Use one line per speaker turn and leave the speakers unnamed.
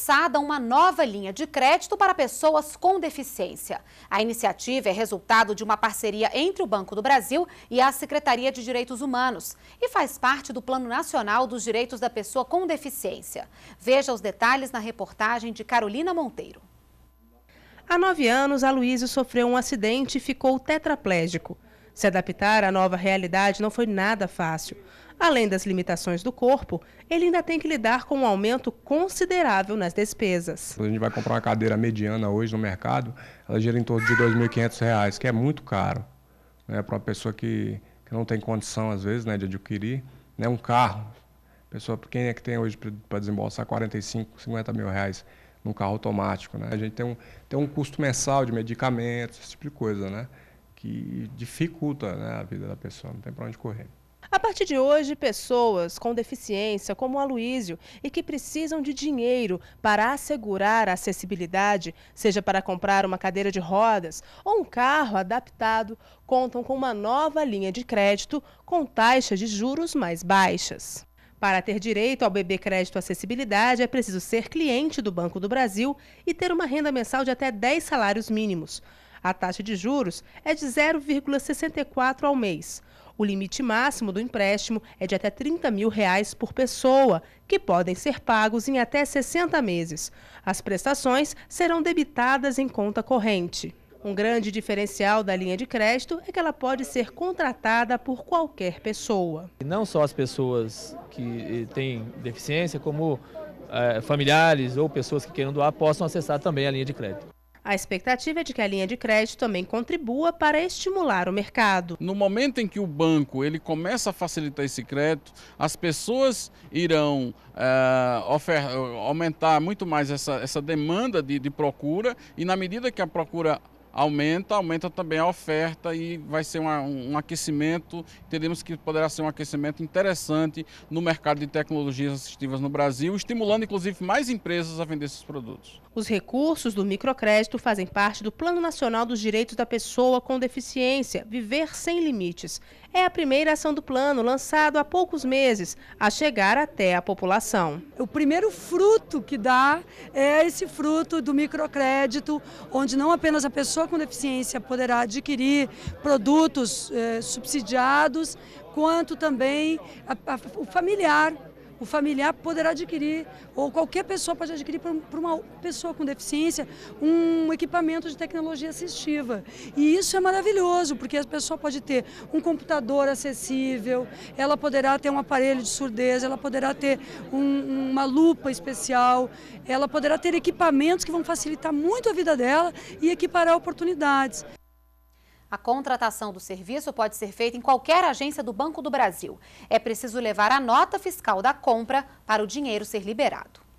lançada uma nova linha de crédito para pessoas com deficiência. A iniciativa é resultado de uma parceria entre o Banco do Brasil e a Secretaria de Direitos Humanos e faz parte do Plano Nacional dos Direitos da Pessoa com Deficiência. Veja os detalhes na reportagem de Carolina Monteiro.
Há nove anos, a Luísa sofreu um acidente e ficou tetraplégico. Se adaptar à nova realidade não foi nada fácil. Além das limitações do corpo, ele ainda tem que lidar com um aumento considerável nas despesas.
A gente vai comprar uma cadeira mediana hoje no mercado, ela gira em torno de R$ 2.500, que é muito caro né, para uma pessoa que, que não tem condição, às vezes, né, de adquirir né, um carro. Pessoa, quem é que tem hoje para desembolsar 45, 50 mil reais num carro automático? Né? A gente tem um, tem um custo mensal de medicamentos, esse tipo de coisa, né? que dificulta né, a vida da pessoa, não tem para onde correr.
A partir de hoje, pessoas com deficiência, como o Aloísio, e que precisam de dinheiro para assegurar a acessibilidade, seja para comprar uma cadeira de rodas ou um carro adaptado, contam com uma nova linha de crédito com taxas de juros mais baixas. Para ter direito ao BB Crédito Acessibilidade, é preciso ser cliente do Banco do Brasil e ter uma renda mensal de até 10 salários mínimos. A taxa de juros é de 0,64 ao mês. O limite máximo do empréstimo é de até 30 mil reais por pessoa, que podem ser pagos em até 60 meses. As prestações serão debitadas em conta corrente. Um grande diferencial da linha de crédito é que ela pode ser contratada por qualquer pessoa.
Não só as pessoas que eh, têm deficiência, como é, familiares ou pessoas que queiram doar possam acessar também a linha de crédito.
A expectativa é de que a linha de crédito também contribua para estimular o mercado. No momento em que
o banco ele começa a facilitar esse crédito, as pessoas irão é, aumentar muito mais essa, essa demanda de, de procura e na medida que a procura aumenta, aumenta também a oferta e vai ser uma, um aquecimento, entendemos que poderá ser um aquecimento interessante no mercado de tecnologias assistivas no Brasil, estimulando inclusive mais empresas a vender esses produtos.
Os recursos do microcrédito fazem parte do Plano Nacional dos Direitos da Pessoa com Deficiência, Viver Sem Limites é a primeira ação do plano lançado
há poucos meses a chegar até a população. O primeiro fruto que dá é esse fruto do microcrédito, onde não apenas a pessoa com deficiência poderá adquirir produtos eh, subsidiados, quanto também a, a, o familiar o familiar poderá adquirir, ou qualquer pessoa pode adquirir para uma pessoa com deficiência, um equipamento de tecnologia assistiva. E isso é maravilhoso, porque a pessoa pode ter um computador acessível, ela poderá ter um aparelho de surdez, ela poderá ter um, uma lupa especial, ela poderá ter equipamentos que vão facilitar muito a vida dela e equiparar oportunidades.
A contratação do serviço pode ser feita em qualquer agência do Banco do Brasil. É preciso levar a nota fiscal da compra para o dinheiro ser liberado.